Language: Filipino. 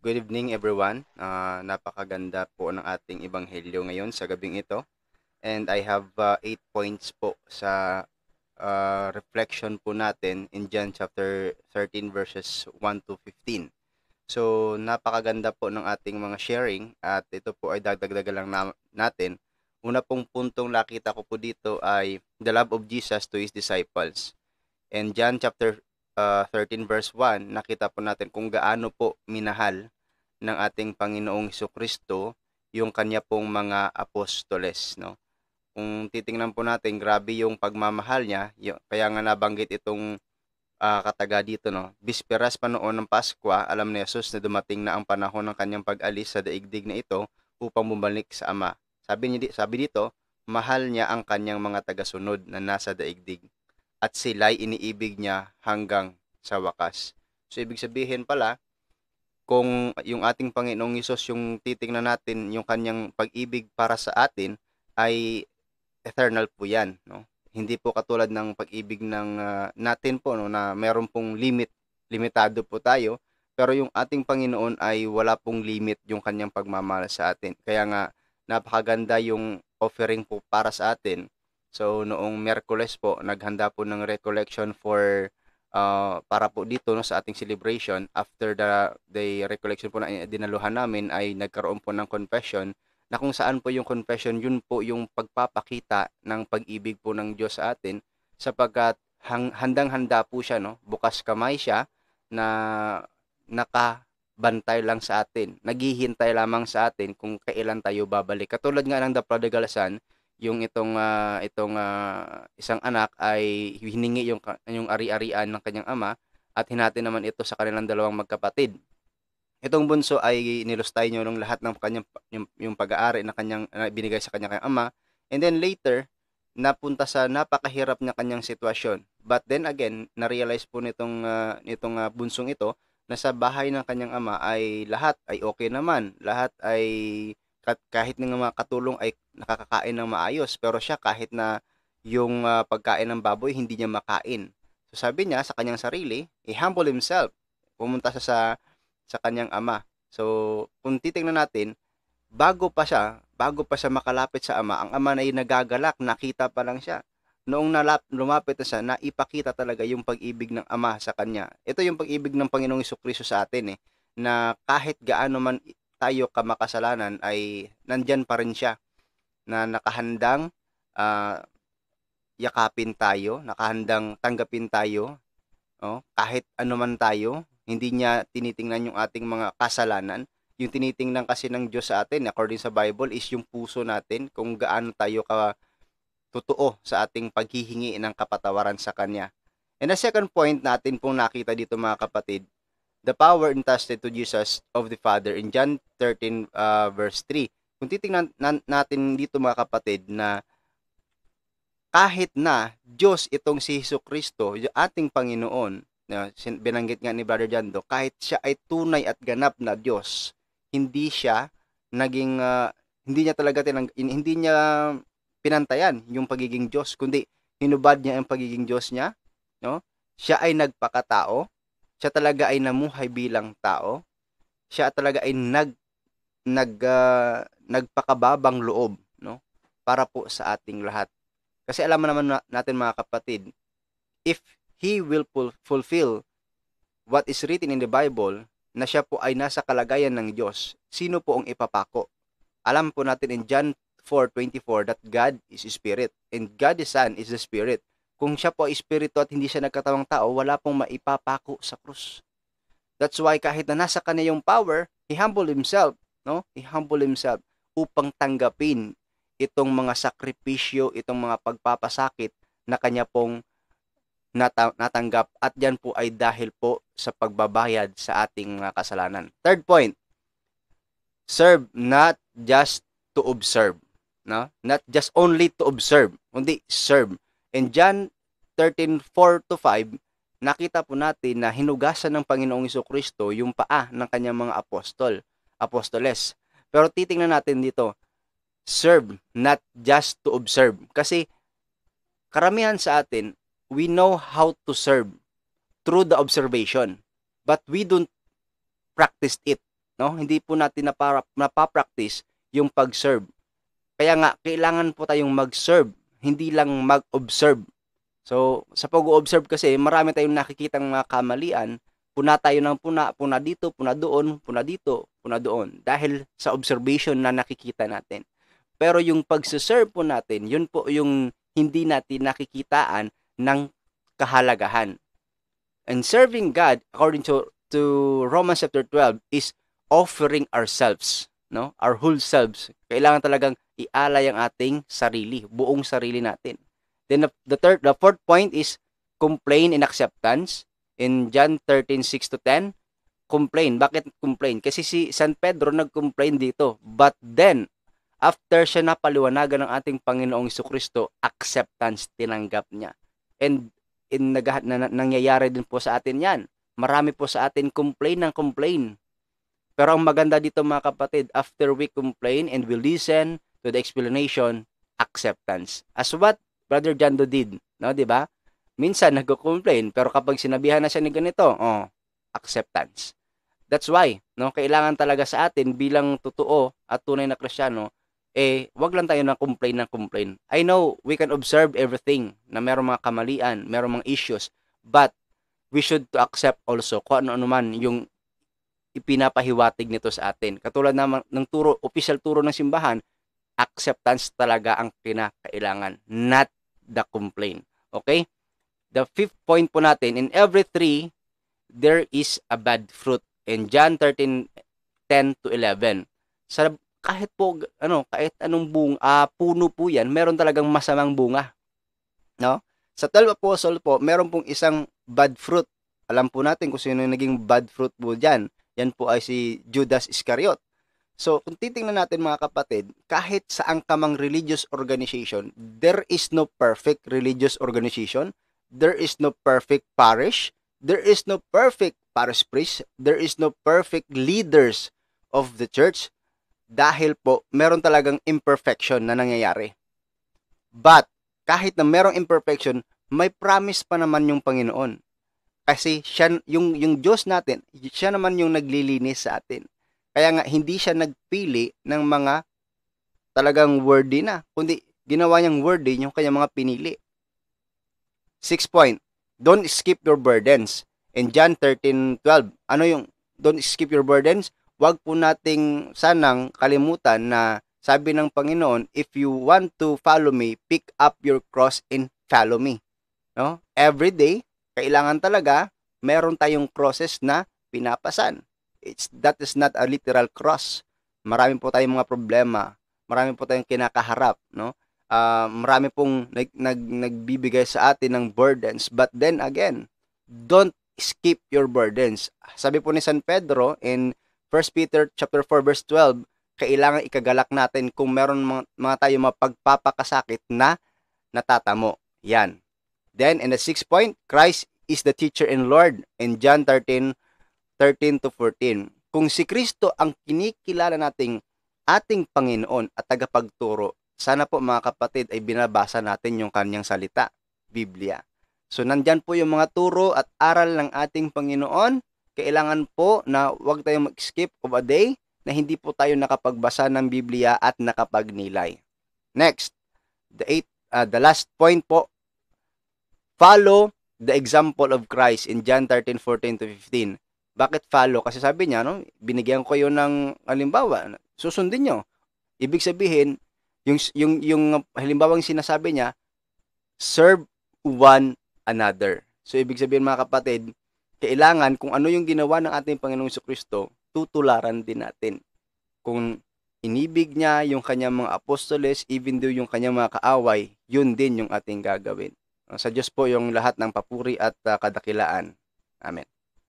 Good evening everyone. Uh, napakaganda po ng ating ebanghelyo ngayon sa gabing ito. And I have 8 uh, ah, points po sa uh, reflection po natin in John chapter 13 verses 1 to 15. So napakaganda po ng ating mga sharing at ito po ay dagdag lang na natin. Una pong puntong nakita ko po dito ay the love of Jesus to his disciples. And John chapter uh, ah, 13 verse 1, nakita po natin kung gaano po minahal ng ating Panginoong Iso Kristo yung kanya pong mga apostoles. No? Kung titingnan po natin, grabe yung pagmamahal niya. Yung, kaya nga nabanggit itong uh, kataga dito. No? Bisperas pa noon ng Pasko, alam ni Jesus na dumating na ang panahon ng kanyang pag-alis sa daigdig na ito upang bumalik sa Ama. Sabi, niya, sabi dito, mahal niya ang kanyang mga tagasunod na nasa daigdig at sila'y iniibig niya hanggang sa wakas. So ibig sabihin pala, kung yung ating Panginoong Isos yung titingnan natin, yung kanyang pag-ibig para sa atin ay eternal po 'yan, no? Hindi po katulad ng pag-ibig ng uh, natin po no na meron pong limit, limitado po tayo, pero yung ating Panginoon ay wala pong limit yung kanyang pagmamahal sa atin. Kaya nga napakaganda yung offering po para sa atin So noong Miyerkules po, naghanda po ng recollection for uh, para po dito no, sa ating celebration. After the, the recollection po na dinaluhan namin ay nagkaroon po ng confession na kung saan po yung confession, yun po yung pagpapakita ng pag-ibig po ng Diyos sa atin sapagkat handang-handa po siya, no? bukas kamay siya na nakabantay lang sa atin, naghihintay lamang sa atin kung kailan tayo babalik. Katulad nga ng The Prodigal Son, yung itong uh, itong uh, isang anak ay hiningi yung yung ari-arian ng kanyang ama at hinati naman ito sa kanilang dalawang magkapatid. Itong bunso ay nilustay niyo ng lahat ng kanyang yung, yung pag-aari na kanyang na binigay sa kanyang kanyang ama and then later napunta sa napakahirap na kanyang sitwasyon. But then again, na-realize po nitong uh, nitong uh, bunsong ito na sa bahay ng kanyang ama ay lahat ay okay naman, lahat ay kahit ng mga katulong ay nakakakain ng maayos pero siya kahit na yung uh, pagkain ng baboy hindi niya makain. So sabi niya sa kanyang sarili, he eh, humble himself. Pumunta siya sa sa kanyang ama. So kung titingnan natin, bago pa siya, bago pa siya makalapit sa ama, ang ama na ay nagagalak, nakita pa lang siya. Noong nalap, lumapit na siya, naipakita talaga yung pag-ibig ng ama sa kanya. Ito yung pag-ibig ng Panginoong Kristo sa atin eh, na kahit gaano man tayo kamakasalanan ay nandyan pa rin siya na nakahandang uh, yakapin tayo, nakahandang tanggapin tayo, oh, kahit ano man tayo, hindi niya tinitingnan yung ating mga kasalanan. Yung tinitingnan kasi ng Diyos sa atin, according sa Bible, is yung puso natin kung gaano tayo ka totoo sa ating paghihingi ng kapatawaran sa Kanya. And the second point natin pong nakita dito mga kapatid the power entrusted to Jesus of the Father in John 13 uh, verse 3. Kung titingnan natin dito mga kapatid na kahit na Diyos itong si Hesus Kristo, yung ating Panginoon, na binanggit nga ni Brother Jando, kahit siya ay tunay at ganap na Diyos, hindi siya naging uh, hindi niya talaga tinang hindi niya pinantayan yung pagiging Diyos, kundi hinubad niya ang pagiging Diyos niya, no? Siya ay nagpakatao siya talaga ay namuhay bilang tao. Siya talaga ay nag nag uh, nagpakababang loob, no? Para po sa ating lahat. Kasi alam naman natin mga kapatid, if he will fulfill what is written in the Bible, na siya po ay nasa kalagayan ng Diyos, sino po ang ipapako? Alam po natin in John 4.24 that God is Spirit and God the Son is the Spirit. Kung siya po ay espiritu at hindi siya nagkatawang tao, wala pong maipapako sa krus. That's why kahit na nasa kanya yung power, he humbled himself, no? He humbled himself upang tanggapin itong mga sakripisyo, itong mga pagpapasakit na kanya pong natanggap at yan po ay dahil po sa pagbabayad sa ating mga kasalanan. Third point, serve not just to observe, no? Not just only to observe, kundi serve In John 13:4 to 5, nakita po natin na hinugasan ng Panginoong Iso Kristo yung paa ng kanyang mga apostol, apostoles. Pero titingnan natin dito, serve, not just to observe. Kasi karamihan sa atin, we know how to serve through the observation. But we don't practice it. No? Hindi po natin napara, napapractice yung pag-serve. Kaya nga, kailangan po tayong mag-serve hindi lang mag-observe. So, sa pag-observe kasi, marami tayong nakikitang mga kamalian. Puna tayo ng puna, puna dito, puna doon, puna dito, puna doon. Dahil sa observation na nakikita natin. Pero yung pagsiserve po natin, yun po yung hindi natin nakikitaan ng kahalagahan. And serving God, according to, to Romans chapter 12, is offering ourselves no? Our whole selves. Kailangan talagang ialay ang ating sarili, buong sarili natin. Then the, the third the fourth point is complain and acceptance in John 13:6 to 10. Complain. Bakit complain? Kasi si San Pedro nag-complain dito. But then, after siya napaliwanagan ng ating Panginoong Iso Kristo, acceptance tinanggap niya. And in nag, na, nangyayari din po sa atin yan. Marami po sa atin complain ng complain pero ang maganda dito mga kapatid, after we complain and we listen to the explanation, acceptance. As what Brother Jando did, no, 'di ba? Minsan nagko-complain, pero kapag sinabihan na siya ng ganito, oh, acceptance. That's why, no, kailangan talaga sa atin bilang totoo at tunay na Kristiyano, eh, wag lang tayo na complain ng complain. I know we can observe everything na merong mga kamalian, merong mga issues, but we should to accept also kung ano-ano man yung ipinapahiwatig nito sa atin. Katulad naman ng turo, official turo ng simbahan, acceptance talaga ang kinakailangan, not the complaint. Okay? The fifth point po natin, in every tree, there is a bad fruit. In John 13, 10 to 11. Sa kahit po, ano, kahit anong bunga, uh, puno po yan, meron talagang masamang bunga. No? Sa 12 apostle po, meron pong isang bad fruit. Alam po natin kung sino yung naging bad fruit po diyan yan po ay si Judas Iscariot. So, kung titingnan natin mga kapatid, kahit sa angkamang religious organization, there is no perfect religious organization, there is no perfect parish, there is no perfect parish priest, there is no perfect leaders of the church dahil po meron talagang imperfection na nangyayari. But kahit na merong imperfection, may promise pa naman yung Panginoon. Kasi siya, yung, yung Diyos natin, siya naman yung naglilinis sa atin. Kaya nga, hindi siya nagpili ng mga talagang worthy na, kundi ginawa niyang worthy yung kanyang mga pinili. Six point, don't skip your burdens. In John 13:12, ano yung don't skip your burdens? Huwag po nating sanang kalimutan na sabi ng Panginoon, if you want to follow me, pick up your cross and follow me. No? Every day, kailangan talaga meron tayong crosses na pinapasan. It's, that is not a literal cross. Marami po tayong mga problema. Marami po tayong kinakaharap. No? Uh, marami pong nag, nag, nagbibigay sa atin ng burdens. But then again, don't skip your burdens. Sabi po ni San Pedro in 1 Peter chapter 4 verse 12, kailangan ikagalak natin kung meron mga, mga tayo mapagpapakasakit na natatamo. Yan. Then in the sixth point, Christ is the teacher and Lord in John 13, 13 to 14. Kung si Kristo ang kinikilala nating ating Panginoon at tagapagturo, sana po mga kapatid ay binabasa natin yung kanyang salita, Biblia. So nandyan po yung mga turo at aral ng ating Panginoon. Kailangan po na huwag tayong mag-skip of a day na hindi po tayo nakapagbasa ng Biblia at nakapagnilay. Next, the eighth, ah, uh, the last point po Follow the example of Christ in John 13:14 to 15. Bakit follow? Kasi sabi niya, no, binigyan ko kayo ng halimbawa, susundin niyo. Ibig sabihin, yung yung yung halimbawang sinasabi niya, serve one another. So ibig sabihin mga kapatid, kailangan kung ano yung ginawa ng ating Panginoong Kristo, tutularan din natin. Kung inibig niya yung kanyang mga apostoles, even though yung kanyang mga kaaway, yun din yung ating gagawin. Ah, sa Diyos po yung lahat ng papuri at uh, kadakilaan. Amen.